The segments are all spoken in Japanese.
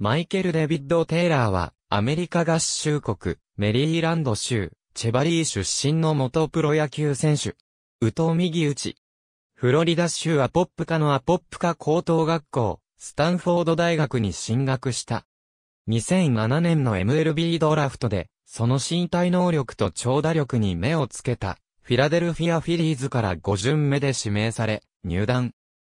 マイケル・デビッド・テイラーは、アメリカ合衆国、メリーランド州、チェバリー出身の元プロ野球選手。宇藤右打ち。フロリダ州アポップカのアポップカ高等学校、スタンフォード大学に進学した。2007年の MLB ドラフトで、その身体能力と長打力に目をつけた、フィラデルフィアフィリーズから5巡目で指名され、入団。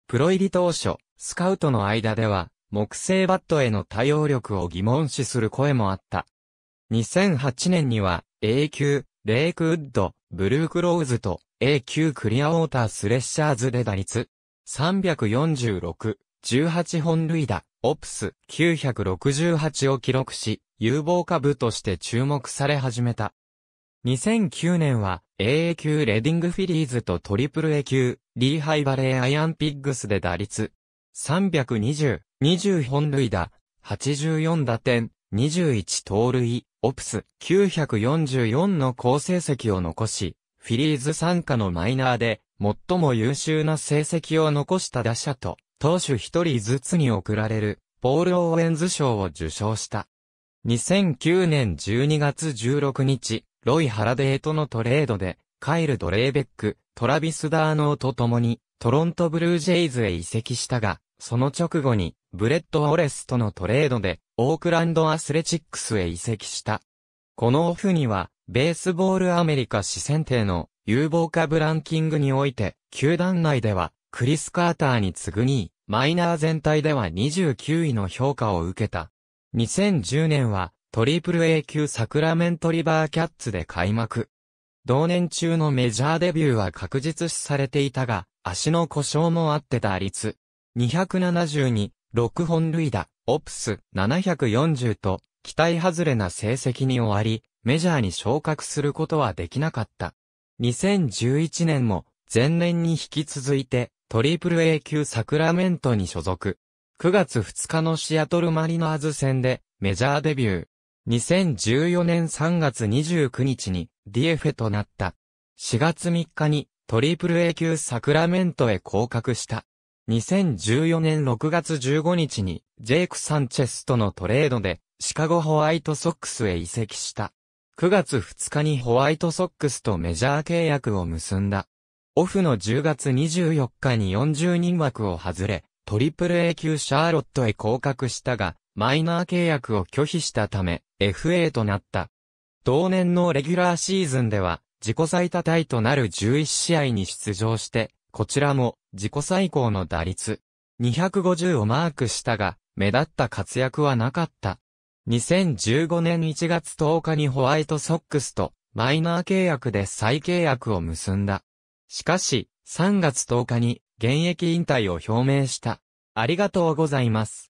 プロ入り当初、スカウトの間では、木製バットへの対応力を疑問視する声もあった。2008年には A 級、レイクウッド、ブルークローズと A 級クリアウォータースレッシャーズで打率346、18本塁打、オプス968を記録し、有望株として注目され始めた。2009年は a 級レディングフィリーズとトリプル A 級リーハイバレーアイアンピッグスで打率320、20本塁打、84打点、21盗塁、オプス944の好成績を残し、フィリーズ参加のマイナーで最も優秀な成績を残した打者と、投手一人ずつに贈られる、ポール・オーエンズ賞を受賞した。2009年12月16日、ロイ・ハラデーとのトレードで、カイル・ドレーベック、トラビス・ダーノーと共に、トロント・ブルージェイズへ移籍したが、その直後に、ブレッド・ウォレスとのトレードで、オークランド・アスレチックスへ移籍した。このオフには、ベースボールアメリカ四選定の有望株ランキングにおいて、球団内では、クリス・カーターに次ぐ2位、マイナー全体では29位の評価を受けた。2010年は、トリプル A 級サクラメントリバーキャッツで開幕。同年中のメジャーデビューは確実視されていたが、足の故障もあって打率。272、6本塁打、オプス740と、期待外れな成績に終わり、メジャーに昇格することはできなかった。2011年も、前年に引き続いて、トリプル A 級サクラメントに所属。9月2日のシアトルマリナーズ戦で、メジャーデビュー。2014年3月29日に、ディエフェとなった。4月3日に、トリプル A 級サクラメントへ降格した。2014年6月15日に、ジェイク・サンチェスとのトレードで、シカゴホワイトソックスへ移籍した。9月2日にホワイトソックスとメジャー契約を結んだ。オフの10月24日に40人枠を外れ、トリプル A 級シャーロットへ降格したが、マイナー契約を拒否したため、FA となった。同年のレギュラーシーズンでは、自己最多タイとなる11試合に出場して、こちらも自己最高の打率250をマークしたが、目立った活躍はなかった。2015年1月10日にホワイトソックスとマイナー契約で再契約を結んだ。しかし、3月10日に現役引退を表明した。ありがとうございます。